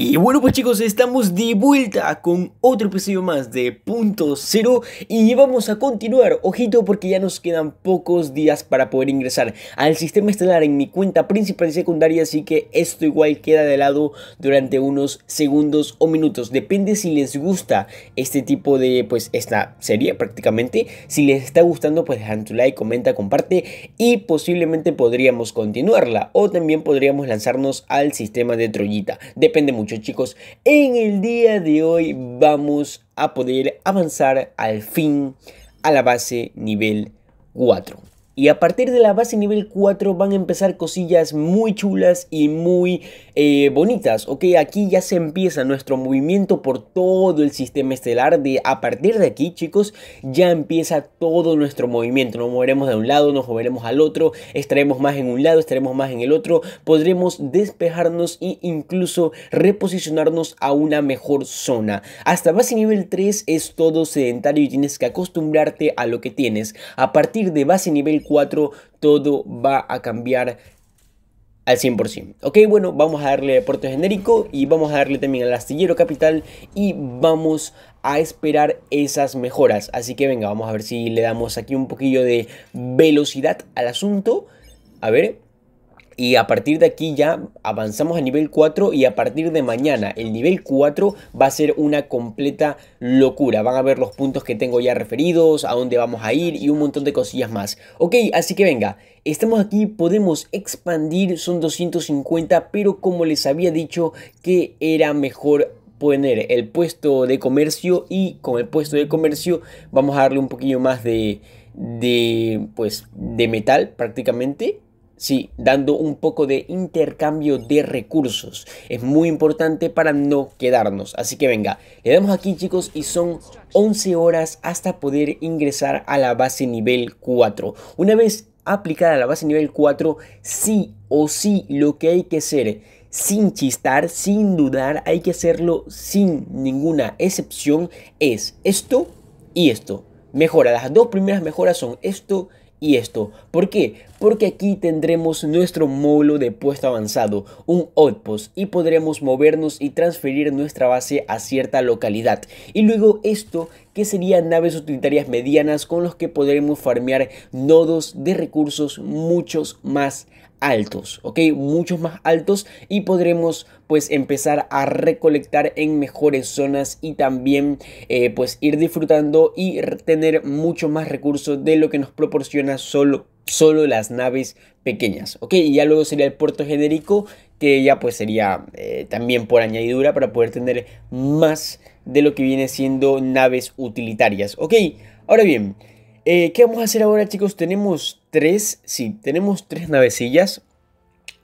Y bueno pues chicos, estamos de vuelta con otro episodio más de Punto Cero y vamos a continuar, ojito porque ya nos quedan pocos días para poder ingresar al sistema estelar en mi cuenta principal y secundaria, así que esto igual queda de lado durante unos segundos o minutos, depende si les gusta este tipo de, pues esta serie prácticamente, si les está gustando pues dejan tu like, comenta, comparte y posiblemente podríamos continuarla o también podríamos lanzarnos al sistema de Troyita, depende mucho chicos. En el día de hoy vamos a poder avanzar al fin a la base nivel 4. Y a partir de la base nivel 4 van a empezar cosillas muy chulas y muy eh, bonitas. Ok, aquí ya se empieza nuestro movimiento por todo el sistema estelar. De, a partir de aquí, chicos, ya empieza todo nuestro movimiento. Nos moveremos de un lado, nos moveremos al otro, estaremos más en un lado, estaremos más en el otro. Podremos despejarnos e incluso reposicionarnos a una mejor zona. Hasta base nivel 3 es todo sedentario y tienes que acostumbrarte a lo que tienes. A partir de base nivel 4 todo va a cambiar al 100%. Ok, bueno, vamos a darle puerto genérico y vamos a darle también al astillero capital y vamos a esperar esas mejoras. Así que venga, vamos a ver si le damos aquí un poquillo de velocidad al asunto. A ver, y a partir de aquí ya avanzamos a nivel 4 y a partir de mañana el nivel 4 va a ser una completa locura. Van a ver los puntos que tengo ya referidos, a dónde vamos a ir y un montón de cosillas más. Ok, así que venga, estamos aquí, podemos expandir, son 250, pero como les había dicho que era mejor poner el puesto de comercio y con el puesto de comercio vamos a darle un poquillo más de, de pues de metal prácticamente Sí, dando un poco de intercambio de recursos. Es muy importante para no quedarnos. Así que venga, le damos aquí chicos y son 11 horas hasta poder ingresar a la base nivel 4. Una vez aplicada la base nivel 4, sí o sí lo que hay que hacer sin chistar, sin dudar, hay que hacerlo sin ninguna excepción es esto y esto. Mejora, las dos primeras mejoras son esto y y esto. ¿Por qué? Porque aquí tendremos nuestro módulo de puesto avanzado, un outpost, y podremos movernos y transferir nuestra base a cierta localidad. Y luego esto, que serían naves utilitarias medianas con los que podremos farmear nodos de recursos muchos más altos, ¿ok? Muchos más altos y podremos pues empezar a recolectar en mejores zonas y también eh, pues ir disfrutando y tener mucho más recursos de lo que nos proporciona solo solo las naves pequeñas, ¿ok? Y ya luego sería el puerto genérico que ya pues sería eh, también por añadidura para poder tener más de lo que viene siendo naves utilitarias, ¿ok? Ahora bien, eh, ¿qué vamos a hacer ahora chicos? Tenemos tres, sí, tenemos tres navecillas.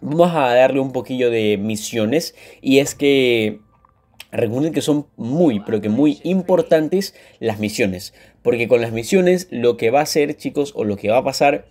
Vamos a darle un poquillo de misiones. Y es que recuerden que son muy, pero que muy importantes las misiones. Porque con las misiones lo que va a ser, chicos, o lo que va a pasar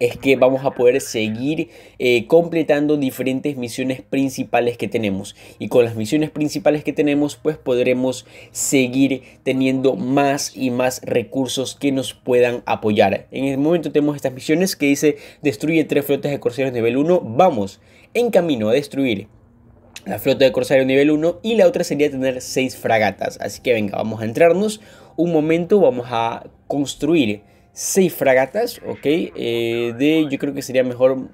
es que vamos a poder seguir eh, completando diferentes misiones principales que tenemos y con las misiones principales que tenemos pues podremos seguir teniendo más y más recursos que nos puedan apoyar en el este momento tenemos estas misiones que dice destruye tres flotas de corsarios nivel 1 vamos en camino a destruir la flota de corsario nivel 1 y la otra sería tener seis fragatas así que venga vamos a entrarnos un momento vamos a construir seis fragatas, ¿ok? Eh, de, yo creo que sería mejor...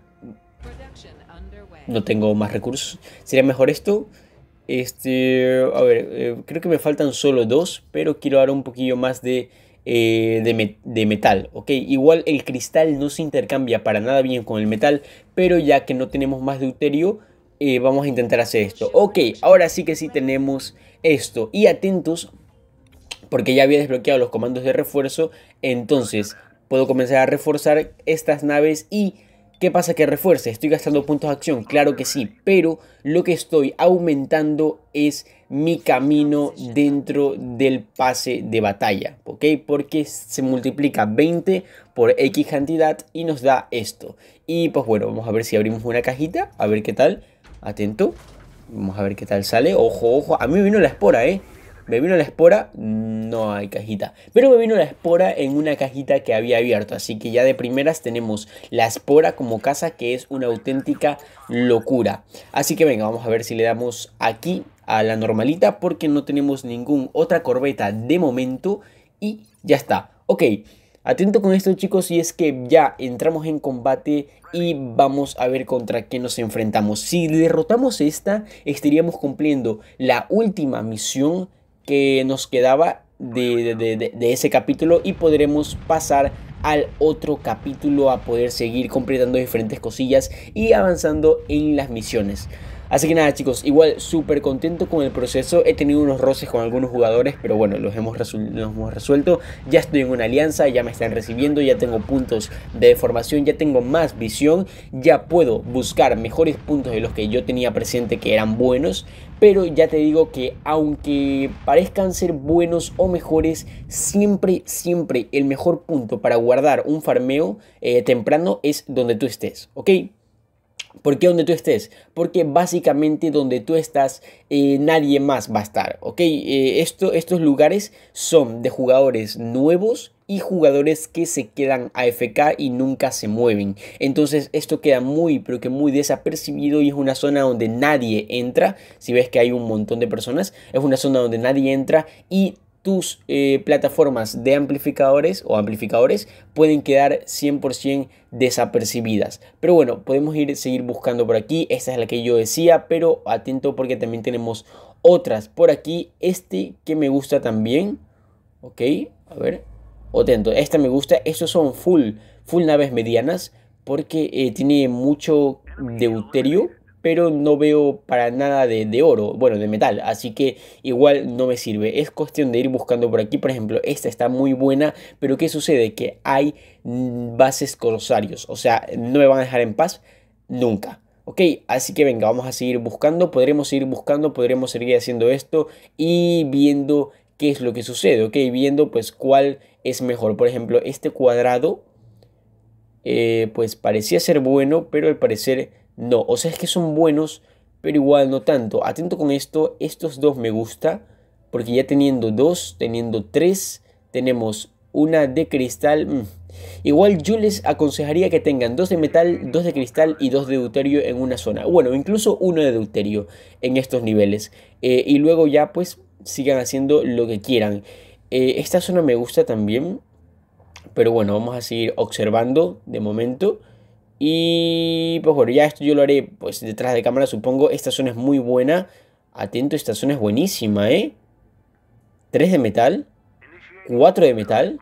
No tengo más recursos. Sería mejor esto. Este, a ver, eh, creo que me faltan solo dos, pero quiero dar un poquillo más de, eh, de, de, metal, ¿ok? Igual el cristal no se intercambia para nada bien con el metal, pero ya que no tenemos más deuterio, vamos a intentar hacer esto. Ok, ahora sí que sí tenemos esto. Y atentos porque ya había desbloqueado los comandos de refuerzo, entonces puedo comenzar a reforzar estas naves y ¿qué pasa que refuerce? ¿Estoy gastando puntos de acción? Claro que sí, pero lo que estoy aumentando es mi camino dentro del pase de batalla, ¿ok? Porque se multiplica 20 por X cantidad y nos da esto. Y pues bueno, vamos a ver si abrimos una cajita, a ver qué tal. Atento. Vamos a ver qué tal sale. Ojo, ojo. A mí vino la espora, ¿eh? Me vino la espora, no hay cajita. Pero me vino la espora en una cajita que había abierto. Así que ya de primeras tenemos la espora como casa que es una auténtica locura. Así que venga, vamos a ver si le damos aquí a la normalita porque no tenemos ninguna otra corbeta de momento. Y ya está. Ok. Atento con esto chicos y es que ya entramos en combate y vamos a ver contra qué nos enfrentamos. Si derrotamos esta, estaríamos cumpliendo la última misión que nos quedaba de, ese capítulo y podremos pasar al otro capítulo a poder seguir completando diferentes cosillas y avanzando en las misiones. Así que nada chicos, igual súper contento con el proceso, he tenido unos roces con algunos jugadores, pero bueno, los hemos resuelto, ya estoy en una alianza, ya me están recibiendo, ya tengo puntos de formación, ya tengo más visión, ya puedo buscar mejores puntos de los que yo tenía presente que eran buenos, pero ya te digo que aunque parezcan ser buenos o mejores, siempre, siempre el mejor punto para guardar un farmeo eh, temprano es donde tú estés, ¿ok? ¿Por qué donde tú estés? Porque básicamente donde tú estás eh, nadie más va a estar, ¿ok? Eh, estos lugares son de jugadores nuevos y jugadores que se quedan AFK y nunca se mueven. Entonces esto queda muy, pero que muy desapercibido y es una zona donde nadie entra. Si ves que hay un montón de personas, es una zona donde nadie entra y tus eh, plataformas de amplificadores o amplificadores pueden quedar 100% desapercibidas. Pero bueno, podemos ir seguir buscando por aquí. Esta es la que yo decía, pero atento porque también tenemos otras por aquí. Este que me gusta también. Ok, a ver. Atento, esta me gusta. Estos son full, full naves medianas porque eh, tiene mucho deuterio pero no veo para nada de, oro, bueno, de metal, así que igual no me sirve. Es cuestión de ir buscando por aquí, por ejemplo, esta está muy buena, pero ¿qué sucede? Que hay mm, bases corsarios, o sea, no me van a dejar en paz nunca. Ok, así que venga, vamos a seguir buscando, podremos seguir buscando, podremos seguir haciendo esto y viendo qué es lo que sucede, ok, viendo pues cuál es mejor. Por ejemplo, este cuadrado, eh, pues parecía ser bueno, pero al parecer no, o sea, es que son buenos, pero igual no tanto. Atento con esto, estos dos me gusta, porque ya teniendo dos, teniendo tres, tenemos una de cristal. Mm. Igual yo les aconsejaría que tengan dos de metal, dos de cristal y dos de deuterio en una zona. Bueno, incluso uno de deuterio en estos niveles. Eh, y luego ya pues sigan haciendo lo que quieran. Eh, esta zona me gusta también. Pero bueno, vamos a seguir observando de momento. Y pues bueno, ya esto yo lo haré pues detrás de cámara, supongo. Esta zona es muy buena. Atento, esta zona es buenísima, ¿eh? 3 de metal, 4 de metal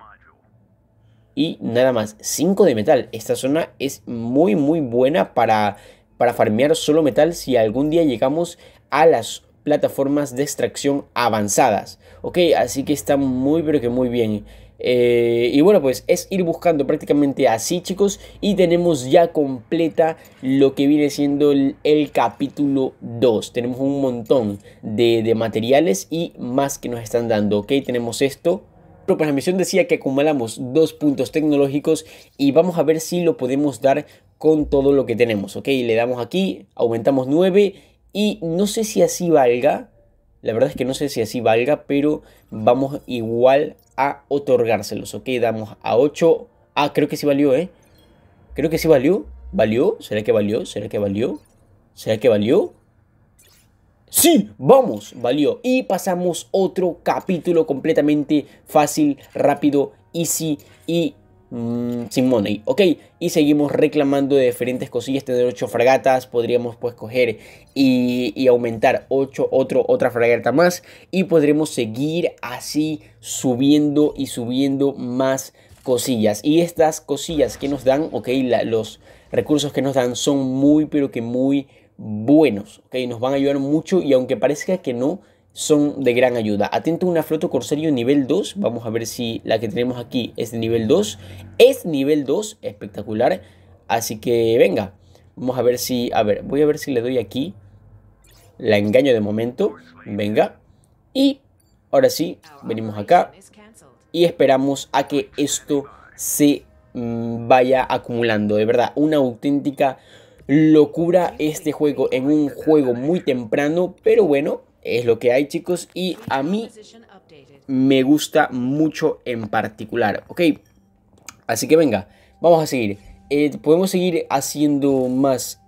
y nada más, 5 de metal. Esta zona es muy muy buena para, para farmear solo metal si algún día llegamos a las plataformas de extracción avanzadas. Ok, así que está muy pero que muy bien. Eh, y bueno, pues es ir buscando prácticamente así, chicos. Y tenemos ya completa lo que viene siendo el, capítulo 2. Tenemos un montón de, de, materiales y más que nos están dando, ¿ok? Tenemos esto. Pero pues la misión decía que acumulamos dos puntos tecnológicos y vamos a ver si lo podemos dar con todo lo que tenemos, ¿ok? Le damos aquí, aumentamos 9 y no sé si así valga la verdad es que no sé si así valga, pero vamos igual a otorgárselos, ¿ok? Damos a 8. Ah, creo que sí valió, ¿eh? Creo que sí valió. ¿Valió? ¿Será que valió? ¿Será que valió? ¿Será que valió? Sí, vamos, valió. Y pasamos otro capítulo completamente fácil, rápido, easy y Mm, sin money. Ok, y seguimos reclamando de diferentes cosillas. Tener 8 fragatas, podríamos pues coger y, aumentar 8, otro, otra fragata más. Y podremos seguir así subiendo y subiendo más cosillas. Y estas cosillas que nos dan, ok, los recursos que nos dan son muy, pero que muy buenos. Ok, nos van a ayudar mucho. Y aunque parezca que no, son de gran ayuda. Atento una flota corsario nivel 2. Vamos a ver si la que tenemos aquí es de nivel 2. Es nivel 2, espectacular. Así que venga, vamos a ver si... A ver, voy a ver si le doy aquí. La engaño de momento. Venga. Y ahora sí, venimos acá. Y esperamos a que esto se mm, vaya acumulando. De verdad, una auténtica locura este juego en un juego muy temprano. Pero bueno, es lo que hay chicos y a mí me gusta mucho en particular, ok. Así que venga, vamos a seguir. Eh, podemos seguir haciendo más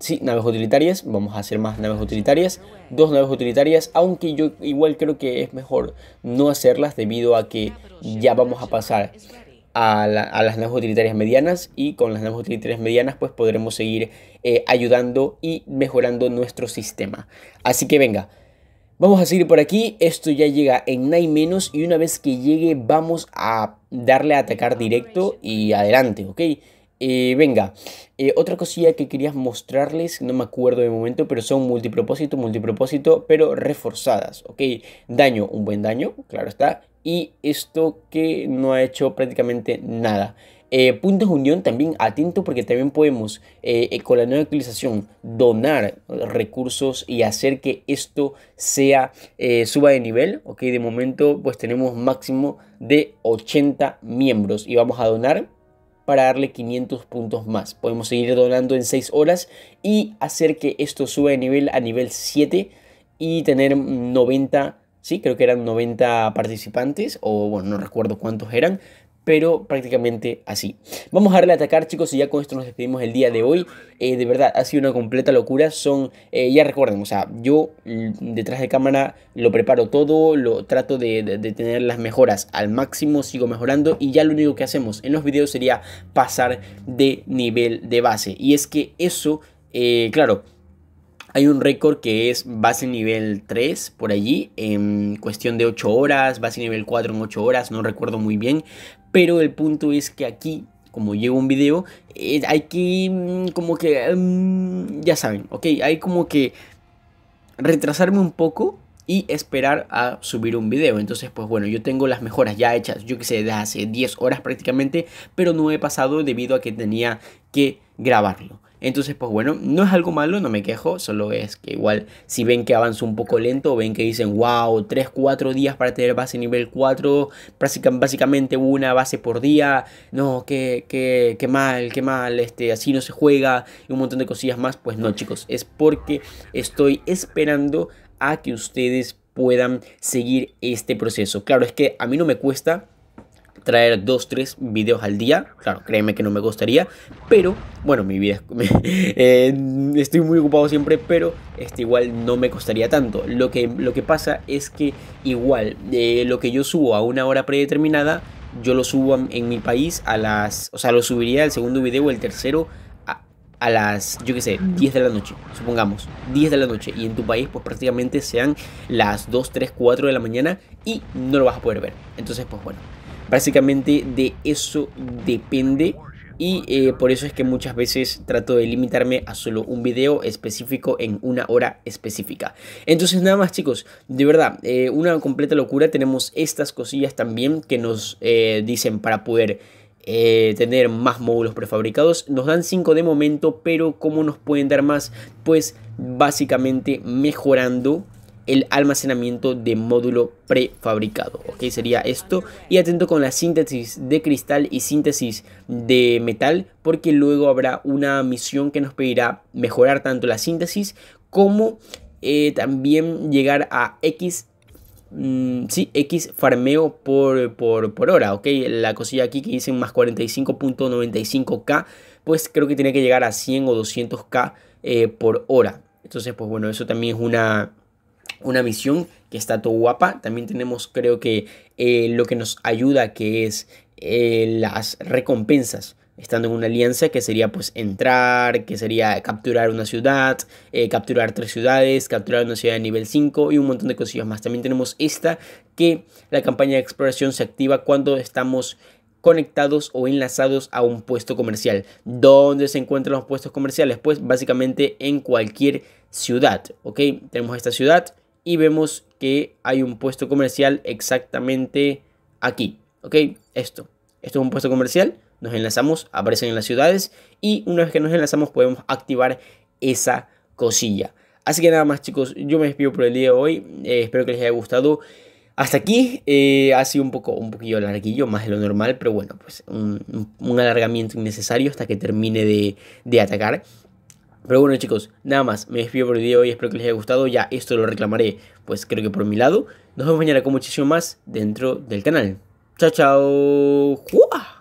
sí, naves utilitarias, vamos a hacer más naves utilitarias, dos naves utilitarias, aunque yo igual creo que es mejor no hacerlas debido a que ya vamos a pasar a, las naves utilitarias medianas y con las naves utilitarias medianas pues podremos seguir eh, ayudando y mejorando nuestro sistema. Así que venga, vamos a seguir por aquí, esto ya llega en nine menos y una vez que llegue vamos a darle a atacar directo y adelante, ¿ok? Eh, venga, eh, otra cosilla que quería mostrarles, no me acuerdo de momento, pero son multipropósito, multipropósito, pero reforzadas, ¿ok? Daño, un buen daño, claro está, y esto que no ha hecho prácticamente nada. Eh, puntos de unión también atento porque también podemos eh, con la nueva actualización donar recursos y hacer que esto sea eh, suba de nivel ok de momento pues tenemos máximo de 80 miembros y vamos a donar para darle 500 puntos más podemos seguir donando en 6 horas y hacer que esto suba de nivel a nivel 7 y tener 90 ¿sí? Creo que eran 90 participantes, o bueno, no recuerdo cuántos eran, pero prácticamente así. Vamos a darle a atacar chicos, y ya con esto nos despedimos el día de hoy. Eh, de verdad, ha sido una completa locura. Son, eh, ya recuerden, o sea, yo mm, detrás de cámara lo preparo todo, lo trato de, tener las mejoras al máximo, sigo mejorando y ya lo único que hacemos en los videos sería pasar de nivel de base. Y es que eso, eh, claro, hay un récord que es base nivel 3 por allí, en cuestión de 8 horas, base nivel 4 en 8 horas, no recuerdo muy bien, pero el punto es que aquí como llevo un video, eh, hay que, mm, como que, mm, ya saben, ok, hay como que retrasarme un poco y esperar a subir un video. Entonces, pues bueno, yo tengo las mejoras ya hechas, yo que sé, de hace 10 horas prácticamente, pero no he pasado debido a que tenía que grabarlo. Entonces, pues bueno, no es algo malo, no me quejo, solo es que igual si ven que avanzo un poco lento, ven que dicen, wow, 3, 4 días para tener base nivel 4, básicamente una base por día, no, qué, qué, qué mal, qué mal, este, así no se juega y un montón de cosillas más, pues no chicos, es porque estoy esperando a que ustedes puedan seguir este proceso. Claro, es que a mí no me cuesta traer dos, tres videos al día. Claro, créeme que no me gustaría, pero bueno, mi vida es, eh, estoy muy ocupado siempre, pero este igual no me costaría tanto. Lo que, lo que pasa es que igual eh, lo que yo subo a una hora predeterminada, yo lo subo en, mi país a las, o sea, lo subiría el segundo video, o el tercero a las, yo qué sé, 10 mm. de la noche, supongamos, 10 de la noche, y en tu país pues prácticamente sean las 2, 3, 4 de la mañana y no lo vas a poder ver. Entonces pues bueno, Básicamente de eso depende y eh, por eso es que muchas veces trato de limitarme a solo un video específico en una hora específica. Entonces nada más chicos, de verdad, eh, una completa locura. Tenemos estas cosillas también que nos eh, dicen para poder... tener más módulos prefabricados. Nos dan 5 de momento, pero ¿cómo nos pueden dar más? Pues básicamente mejorando el almacenamiento de módulo prefabricado. Ok, sería esto. Y atento con la síntesis de cristal y síntesis de metal, porque luego habrá una misión que nos pedirá mejorar tanto la síntesis como eh, también llegar a X mm, sí, X farmeo por, por, hora, ¿ok? La cosilla aquí que dicen más 45.95k, pues creo que tiene que llegar a 100 o 200k eh, por hora. Entonces, pues bueno, eso también es una, una misión que está todo guapa. También tenemos, creo que, eh, lo que nos ayuda, que es eh, las recompensas. Estando en una alianza que sería pues entrar, que sería capturar una ciudad, eh, capturar tres ciudades, capturar una ciudad de nivel 5 y un montón de cosillas más. También tenemos esta que la campaña de exploración se activa cuando estamos conectados o enlazados a un puesto comercial. ¿Dónde se encuentran los puestos comerciales? Pues básicamente en cualquier ciudad, ¿ok? Tenemos esta ciudad, y vemos que hay un puesto comercial exactamente aquí, ¿ok? Esto, esto es un puesto comercial, nos enlazamos, aparecen en las ciudades y una vez que nos enlazamos podemos activar esa cosilla. Así que nada más chicos, yo me despido por el día de hoy, eh, espero que les haya gustado. Hasta aquí eh, ha sido un poco, un poquillo larguillo, más de lo normal, pero bueno, pues un, alargamiento innecesario hasta que termine de, de atacar. Pero bueno chicos, nada más, me despido por el video Y espero que les haya gustado, ya esto lo reclamaré, pues creo que por mi lado. Nos vemos mañana con muchísimo más dentro del canal. Chao, chao.